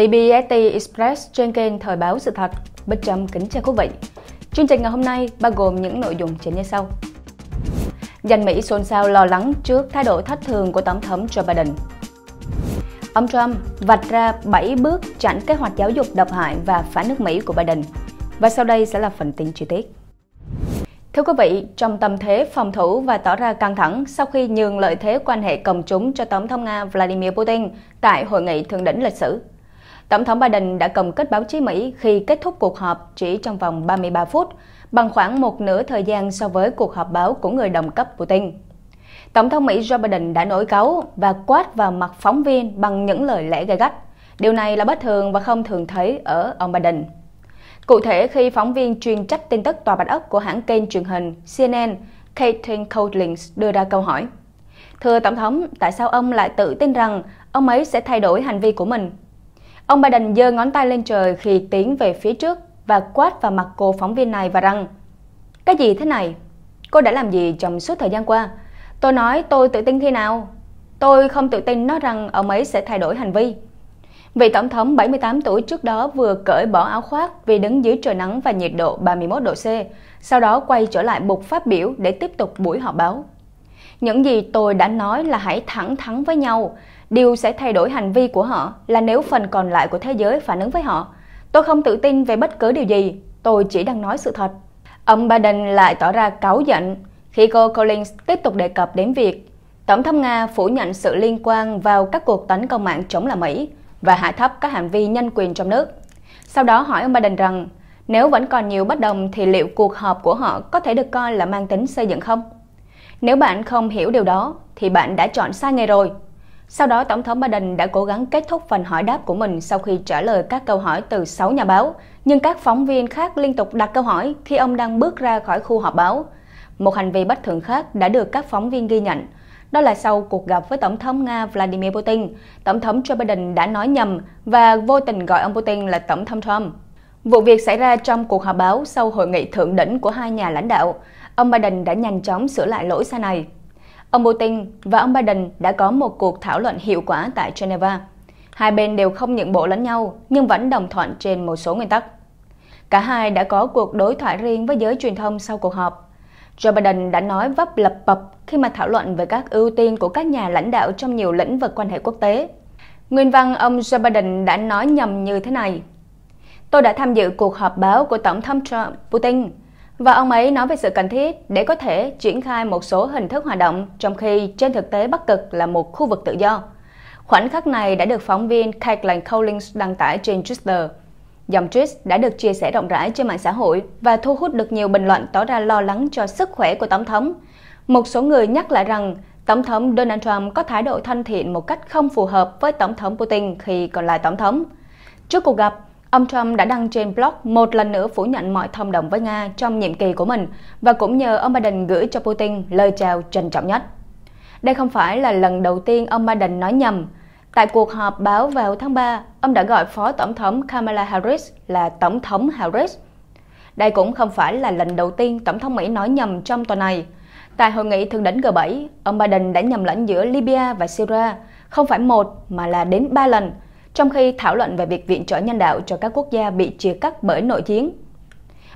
TBST Express trên kênh Thời báo Sự thật. bất Trâm kính chào quý vị. Chương trình ngày hôm nay bao gồm những nội dung chính như sau. Dân Mỹ xôn xao lo lắng trước thái độ thất thường của Tổng thống Joe Biden. Ông Trump vạch ra 7 bước chặn kế hoạch giáo dục độc hại và phản nước Mỹ của Biden. Và sau đây sẽ là phần tin chi tiết. Thưa quý vị, trong tâm thế phòng thủ và tỏ ra căng thẳng sau khi nhường lợi thế quan hệ công chúng cho Tổng thống Nga Vladimir Putin tại hội nghị thượng đỉnh lịch sử, Tổng thống Biden đã cầm kết báo chí Mỹ khi kết thúc cuộc họp chỉ trong vòng 33 phút, bằng khoảng một nửa thời gian so với cuộc họp báo của người đồng cấp Putin. Tổng thống Mỹ Joe Biden đã nổi cáu và quát vào mặt phóng viên bằng những lời lẽ gay gắt. Điều này là bất thường và không thường thấy ở ông Biden. Cụ thể, khi phóng viên chuyên trách tin tức Tòa Bạch Ốc của hãng kênh truyền hình CNN, Caitlin Collins đưa ra câu hỏi. Thưa Tổng thống, tại sao ông lại tự tin rằng ông ấy sẽ thay đổi hành vi của mình Ông Biden giơ ngón tay lên trời khi tiến về phía trước và quát vào mặt cô phóng viên này và rằng Cái gì thế này? Cô đã làm gì trong suốt thời gian qua? Tôi nói tôi tự tin khi nào? Tôi không tự tin nói rằng ông ấy sẽ thay đổi hành vi. Vị tổng thống 78 tuổi trước đó vừa cởi bỏ áo khoác vì đứng dưới trời nắng và nhiệt độ 31 độ C, sau đó quay trở lại bục phát biểu để tiếp tục buổi họp báo. Những gì tôi đã nói là hãy thẳng thắn với nhau, điều sẽ thay đổi hành vi của họ là nếu phần còn lại của thế giới phản ứng với họ. Tôi không tự tin về bất cứ điều gì, tôi chỉ đang nói sự thật. Ông Biden lại tỏ ra cáu giận khi cô Collins tiếp tục đề cập đến việc Tổng thống Nga phủ nhận sự liên quan vào các cuộc tấn công mạng chống lại Mỹ và hạ thấp các hành vi nhân quyền trong nước. Sau đó hỏi ông Biden rằng nếu vẫn còn nhiều bất đồng thì liệu cuộc họp của họ có thể được coi là mang tính xây dựng không? Nếu bạn không hiểu điều đó thì bạn đã chọn sai nghề rồi. Sau đó, Tổng thống Biden đã cố gắng kết thúc phần hỏi đáp của mình sau khi trả lời các câu hỏi từ 6 nhà báo, nhưng các phóng viên khác liên tục đặt câu hỏi khi ông đang bước ra khỏi khu họp báo. Một hành vi bất thường khác đã được các phóng viên ghi nhận. Đó là sau cuộc gặp với Tổng thống Nga Vladimir Putin, Tổng thống Joe Biden đã nói nhầm và vô tình gọi ông Putin là Tổng thống Trump. Vụ việc xảy ra trong cuộc họp báo sau hội nghị thượng đỉnh của hai nhà lãnh đạo. Ông Biden đã nhanh chóng sửa lại lỗi sai này. Ông Putin và ông Biden đã có một cuộc thảo luận hiệu quả tại Geneva. Hai bên đều không nhượng bộ lẫn nhau nhưng vẫn đồng thuận trên một số nguyên tắc. Cả hai đã có cuộc đối thoại riêng với giới truyền thông sau cuộc họp. Joe Biden đã nói vấp lập bập khi mà thảo luận về các ưu tiên của các nhà lãnh đạo trong nhiều lĩnh vực quan hệ quốc tế. Nguyên văn ông Joe Biden đã nói nhầm như thế này. Tôi đã tham dự cuộc họp báo của Tổng thống Trump Putin và ông ấy nói về sự cần thiết để có thể triển khai một số hình thức hoạt động trong khi trên thực tế Bắc Cực là một khu vực tự do. Khoảnh khắc này đã được phóng viên Caitlin Collins đăng tải trên Twitter. Dòng tweet đã được chia sẻ rộng rãi trên mạng xã hội và thu hút được nhiều bình luận tỏ ra lo lắng cho sức khỏe của Tổng thống. Một số người nhắc lại rằng Tổng thống Donald Trump có thái độ thân thiện một cách không phù hợp với Tổng thống Putin khi còn là Tổng thống. Trước cuộc gặp, Ông Trump đã đăng trên blog một lần nữa phủ nhận mọi thông đồng với Nga trong nhiệm kỳ của mình và cũng nhờ ông Biden gửi cho Putin lời chào trân trọng nhất. Đây không phải là lần đầu tiên ông Biden nói nhầm. Tại cuộc họp báo vào tháng 3, ông đã gọi Phó Tổng thống Kamala Harris là Tổng thống Harris. Đây cũng không phải là lần đầu tiên Tổng thống Mỹ nói nhầm trong tuần này. Tại hội nghị thượng đỉnh G7, ông Biden đã nhầm lẫn giữa Libya và Syria, không phải một mà là đến ba lần – trong khi thảo luận về việc viện trợ nhân đạo cho các quốc gia bị chia cắt bởi nội chiến.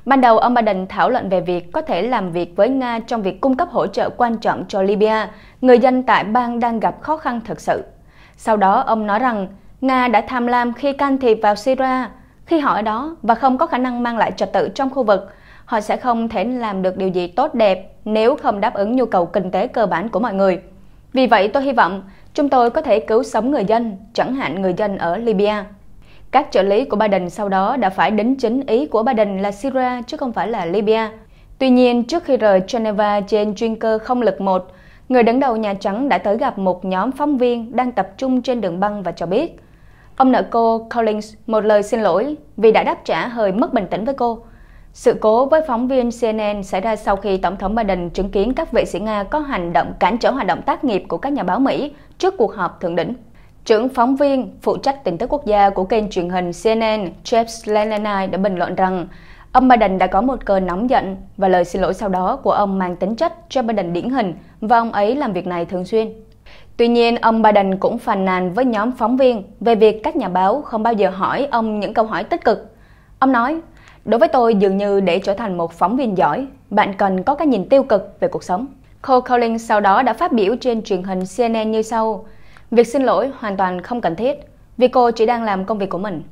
Ban đầu, ông Biden thảo luận về việc có thể làm việc với Nga trong việc cung cấp hỗ trợ quan trọng cho Libya, người dân tại bang đang gặp khó khăn thực sự. Sau đó, ông nói rằng Nga đã tham lam khi can thiệp vào Syria, khi họ ở đó và không có khả năng mang lại trật tự trong khu vực, họ sẽ không thể làm được điều gì tốt đẹp nếu không đáp ứng nhu cầu kinh tế cơ bản của mọi người. Vì vậy, tôi hy vọng Chúng tôi có thể cứu sống người dân, chẳng hạn người dân ở Libya. Các trợ lý của Biden sau đó đã phải đính chính ý của Biden là Syria chứ không phải là Libya. Tuy nhiên, trước khi rời Geneva trên chuyên cơ không lực 1, người đứng đầu Nhà Trắng đã tới gặp một nhóm phóng viên đang tập trung trên đường băng và cho biết Ông nợ cô Collins một lời xin lỗi vì đã đáp trả hơi mất bình tĩnh với cô. Sự cố với phóng viên CNN xảy ra sau khi Tổng thống Biden chứng kiến các vệ sĩ Nga có hành động cản trở hoạt động tác nghiệp của các nhà báo Mỹ trước cuộc họp thượng đỉnh. Trưởng phóng viên phụ trách tin tức quốc gia của kênh truyền hình CNN Jeff Lenine đã bình luận rằng ông Biden đã có một cơn nóng giận và lời xin lỗi sau đó của ông mang tính chất cho Biden điển hình và ông ấy làm việc này thường xuyên. Tuy nhiên, ông Biden cũng phàn nàn với nhóm phóng viên về việc các nhà báo không bao giờ hỏi ông những câu hỏi tích cực. Ông nói, Đối với tôi, dường như để trở thành một phóng viên giỏi, bạn cần có cái nhìn tiêu cực về cuộc sống. Cole Collins sau đó đã phát biểu trên truyền hình CNN như sau. Việc xin lỗi hoàn toàn không cần thiết, vì cô chỉ đang làm công việc của mình.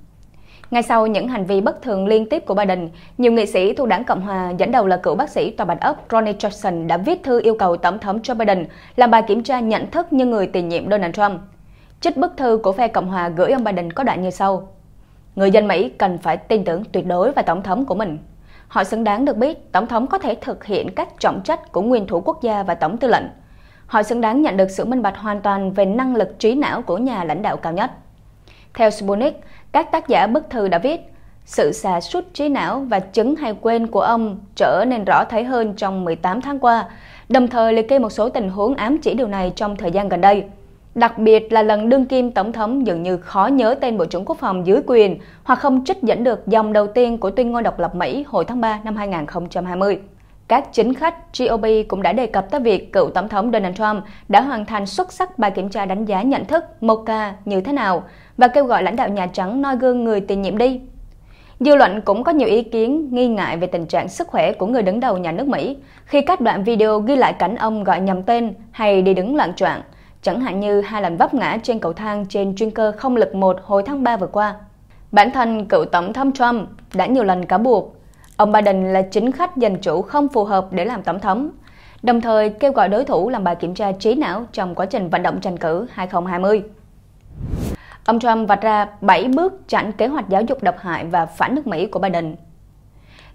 Ngay sau những hành vi bất thường liên tiếp của Biden, nhiều nghị sĩ thuộc đảng Cộng Hòa dẫn đầu là cựu bác sĩ tòa bạch ốc Ronald Johnson đã viết thư yêu cầu Tổng thống Joe Biden làm bài kiểm tra nhận thức như người tiền nhiệm Donald Trump. Trích bức thư của phe Cộng Hòa gửi ông Biden có đoạn như sau. Người dân Mỹ cần phải tin tưởng tuyệt đối vào Tổng thống của mình. Họ xứng đáng được biết Tổng thống có thể thực hiện các trọng trách của nguyên thủ quốc gia và Tổng tư lệnh. Họ xứng đáng nhận được sự minh bạch hoàn toàn về năng lực trí não của nhà lãnh đạo cao nhất. Theo Sputnik, các tác giả bức thư đã viết, sự xà sút trí não và chứng hay quên của ông trở nên rõ thấy hơn trong 18 tháng qua, đồng thời liệt kê một số tình huống ám chỉ điều này trong thời gian gần đây. Đặc biệt là lần đương kim Tổng thống dường như khó nhớ tên Bộ trưởng Quốc phòng dưới quyền hoặc không trích dẫn được dòng đầu tiên của tuyên ngôn độc lập Mỹ hồi tháng 3 năm 2020. Các chính khách GOP cũng đã đề cập tới việc cựu Tổng thống Donald Trump đã hoàn thành xuất sắc bài kiểm tra đánh giá nhận thức MoCA như thế nào và kêu gọi lãnh đạo Nhà Trắng noi gương người tiền nhiệm đi. Dư luận cũng có nhiều ý kiến nghi ngại về tình trạng sức khỏe của người đứng đầu nhà nước Mỹ khi các đoạn video ghi lại cảnh ông gọi nhầm tên hay đi đứng loạn choạng chẳng hạn như hai lần vấp ngã trên cầu thang trên chuyên cơ không lực 1 hồi tháng 3 vừa qua. Bản thân cựu tổng thống Trump đã nhiều lần cáo buộc ông Biden là chính khách dân chủ không phù hợp để làm tổng thống, đồng thời kêu gọi đối thủ làm bài kiểm tra trí não trong quá trình vận động tranh cử 2020. Ông Trump vạch ra 7 bước chặn kế hoạch giáo dục độc hại và phản nước Mỹ của Biden.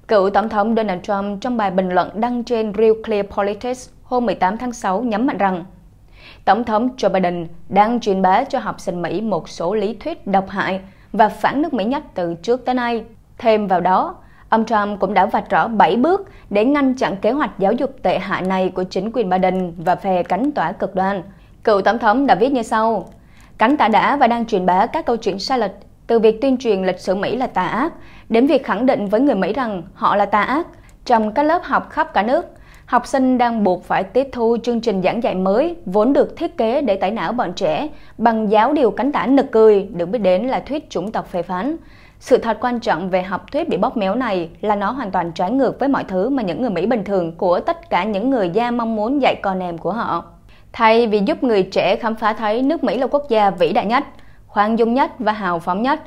Cựu Tổng thống Donald Trump trong bài bình luận đăng trên Real Clear Politics hôm 18 tháng 6 nhấn mạnh rằng Tổng thống Joe Biden đang truyền bá cho học sinh Mỹ một số lý thuyết độc hại và phản nước Mỹ nhất từ trước tới nay. Thêm vào đó, ông Trump cũng đã vạch rõ 7 bước để ngăn chặn kế hoạch giáo dục tệ hại này của chính quyền Biden và phe cánh tỏa cực đoan. Cựu Tổng thống đã viết như sau, Cánh tả đã và đang truyền bá các câu chuyện sai lệch từ việc tuyên truyền lịch sử Mỹ là tà ác đến việc khẳng định với người Mỹ rằng họ là tà ác trong các lớp học khắp cả nước học sinh đang buộc phải tiếp thu chương trình giảng dạy mới vốn được thiết kế để tẩy não bọn trẻ bằng giáo điều cánh tả nực cười được biết đến là thuyết chủng tộc phê phán. Sự thật quan trọng về học thuyết bị bóp méo này là nó hoàn toàn trái ngược với mọi thứ mà những người Mỹ bình thường của tất cả những người da mong muốn dạy con em của họ. Thay vì giúp người trẻ khám phá thấy nước Mỹ là quốc gia vĩ đại nhất, khoan dung nhất và hào phóng nhất,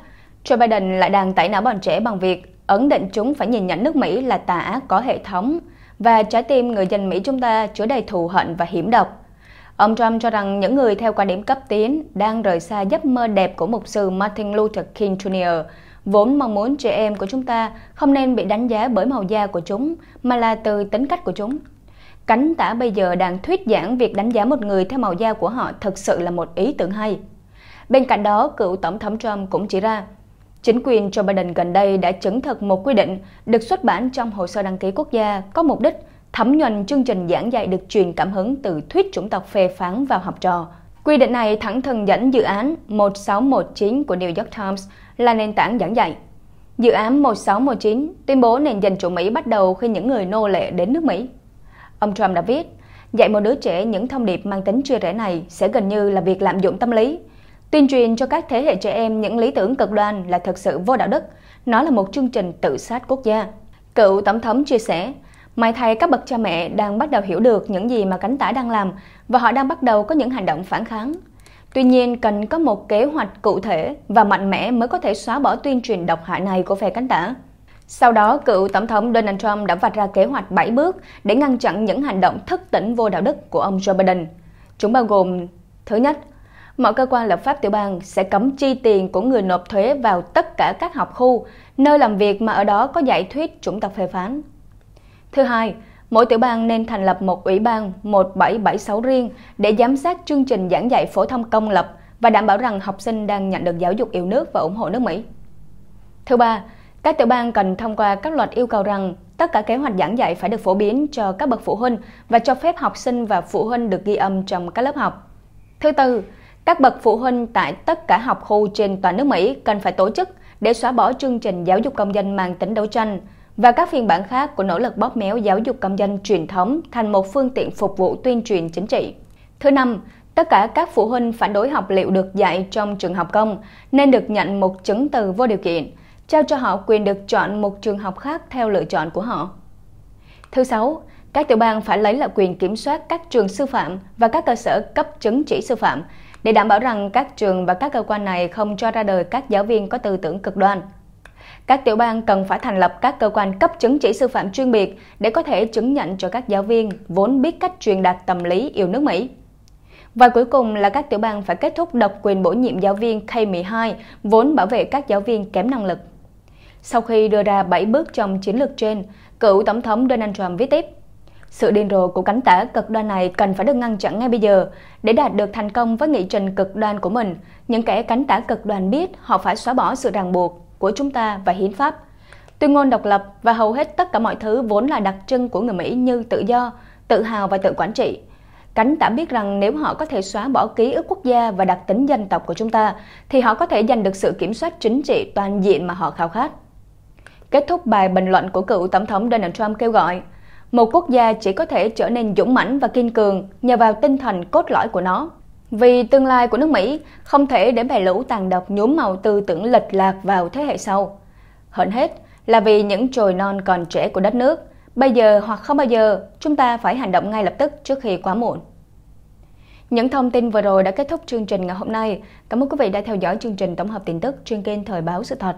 Joe Biden lại đang tẩy não bọn trẻ bằng việc ấn định chúng phải nhìn nhận nước Mỹ là tà ác có hệ thống, và trái tim người dân Mỹ chúng ta chứa đầy thù hận và hiểm độc. Ông Trump cho rằng những người theo quan điểm cấp tiến đang rời xa giấc mơ đẹp của mục sư Martin Luther King Jr., vốn mong muốn trẻ em của chúng ta không nên bị đánh giá bởi màu da của chúng, mà là từ tính cách của chúng. Cánh tả bây giờ đang thuyết giảng việc đánh giá một người theo màu da của họ thực sự là một ý tưởng hay. Bên cạnh đó, cựu Tổng thống Trump cũng chỉ ra Chính quyền Joe Biden gần đây đã chứng thực một quy định được xuất bản trong hồ sơ đăng ký quốc gia có mục đích thẩm nhuần chương trình giảng dạy được truyền cảm hứng từ thuyết chủng tộc phê phán vào học trò. Quy định này thẳng thừng dẫn dự án 1619 của New York Times là nền tảng giảng dạy. Dự án 1619 tuyên bố nền dân chủ Mỹ bắt đầu khi những người nô lệ đến nước Mỹ. Ông Trump đã viết, dạy một đứa trẻ những thông điệp mang tính chia rẽ này sẽ gần như là việc lạm dụng tâm lý, Tuyên truyền cho các thế hệ trẻ em những lý tưởng cực đoan là thật sự vô đạo đức. Nó là một chương trình tự sát quốc gia. Cựu Tổng thống chia sẻ, May thay các bậc cha mẹ đang bắt đầu hiểu được những gì mà cánh tả đang làm và họ đang bắt đầu có những hành động phản kháng. Tuy nhiên, cần có một kế hoạch cụ thể và mạnh mẽ mới có thể xóa bỏ tuyên truyền độc hại này của phe cánh tả. Sau đó, cựu Tổng thống Donald Trump đã vạch ra kế hoạch 7 bước để ngăn chặn những hành động thất tỉnh vô đạo đức của ông Joe Biden. Chúng bao gồm Thứ nhất, mọi cơ quan lập pháp tiểu bang sẽ cấm chi tiền của người nộp thuế vào tất cả các học khu, nơi làm việc mà ở đó có giải thuyết chủng tộc phê phán. Thứ hai, mỗi tiểu bang nên thành lập một ủy ban 1776 riêng để giám sát chương trình giảng dạy phổ thông công lập và đảm bảo rằng học sinh đang nhận được giáo dục yêu nước và ủng hộ nước Mỹ. Thứ ba, các tiểu bang cần thông qua các luật yêu cầu rằng tất cả kế hoạch giảng dạy phải được phổ biến cho các bậc phụ huynh và cho phép học sinh và phụ huynh được ghi âm trong các lớp học. Thứ tư, các bậc phụ huynh tại tất cả học khu trên toàn nước Mỹ cần phải tổ chức để xóa bỏ chương trình giáo dục công dân mang tính đấu tranh và các phiên bản khác của nỗ lực bóp méo giáo dục công dân truyền thống thành một phương tiện phục vụ tuyên truyền chính trị. Thứ năm, tất cả các phụ huynh phản đối học liệu được dạy trong trường học công nên được nhận một chứng từ vô điều kiện, trao cho họ quyền được chọn một trường học khác theo lựa chọn của họ. Thứ sáu, các tiểu bang phải lấy lại quyền kiểm soát các trường sư phạm và các cơ sở cấp chứng chỉ sư phạm để đảm bảo rằng các trường và các cơ quan này không cho ra đời các giáo viên có tư tưởng cực đoan. Các tiểu bang cần phải thành lập các cơ quan cấp chứng chỉ sư phạm chuyên biệt để có thể chứng nhận cho các giáo viên vốn biết cách truyền đạt tâm lý yêu nước Mỹ. Và cuối cùng là các tiểu bang phải kết thúc độc quyền bổ nhiệm giáo viên K-12 vốn bảo vệ các giáo viên kém năng lực. Sau khi đưa ra 7 bước trong chiến lược trên, cựu Tổng thống Donald Trump viết tiếp – sự điên rồ của cánh tả cực đoan này cần phải được ngăn chặn ngay bây giờ. Để đạt được thành công với nghị trình cực đoan của mình, những kẻ cánh tả cực đoan biết họ phải xóa bỏ sự ràng buộc của chúng ta và hiến pháp. Tuyên ngôn độc lập và hầu hết tất cả mọi thứ vốn là đặc trưng của người Mỹ như tự do, tự hào và tự quản trị. Cánh tả biết rằng nếu họ có thể xóa bỏ ký ức quốc gia và đặc tính dân tộc của chúng ta, thì họ có thể giành được sự kiểm soát chính trị toàn diện mà họ khao khát. Kết thúc bài bình luận của cựu Tổng thống Donald Trump kêu gọi, một quốc gia chỉ có thể trở nên dũng mãnh và kiên cường nhờ vào tinh thần cốt lõi của nó. Vì tương lai của nước Mỹ không thể để bè lũ tàn độc nhuốm màu tư tưởng lệch lạc vào thế hệ sau. Hơn hết là vì những trồi non còn trẻ của đất nước, bây giờ hoặc không bao giờ, chúng ta phải hành động ngay lập tức trước khi quá muộn. Những thông tin vừa rồi đã kết thúc chương trình ngày hôm nay. Cảm ơn quý vị đã theo dõi chương trình tổng hợp tin tức trên kênh Thời báo sự thật.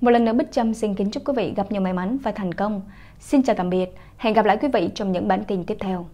Một lần nữa Bích Trâm xin kính chúc quý vị gặp nhiều may mắn và thành công. Xin chào tạm biệt, hẹn gặp lại quý vị trong những bản tin tiếp theo.